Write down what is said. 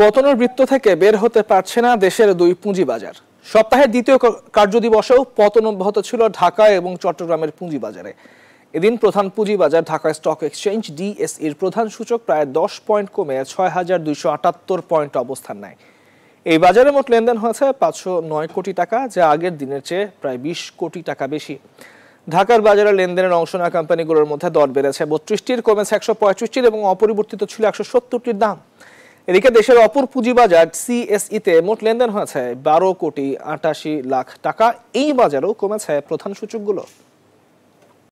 পতনের বৃত্ত থেকে বের হতে পারছে না দেশের দুই পুঁজিবাজার সপ্তাহের দ্বিতীয় কার্যদিবসেও পতন অব্যাহত ছিল ঢাকা এবং চট্টগ্রামের পুঁজিবাজারে এদিন প্রধান পুঁজিবাজার ঢাকা স্টক এক্সচেঞ্জ ডিএসইর প্রধান সূচক প্রায় দশ পয়েন্ট কমে ছয় হাজার দুইশো আটাত্তর পয়েন্ট অবস্থান নেয় এই বাজারে মোট লেনদেন হয়েছে পাঁচশো নয় কোটি টাকা যা আগের দিনের চেয়ে প্রায় বিশ কোটি টাকা বেশি ঢাকার বাজারে লেনদেনের অংশ নেওয়া কোম্পানিগুলোর মধ্যে দর বেড়েছে বত্রিশটির কমেছে একশো পঁয়ত্রিশটির এবং অপরিবর্তিত ছিল একশো সত্তরটির দাম এদিকে দেশের অপর পুঁজিবাজার সিএসইতে মোট লেনদেন হয়েছে বারো কোটি আটাশি লাখ টাকা এই বাজারও কমেছে প্রধান সূচকগুলো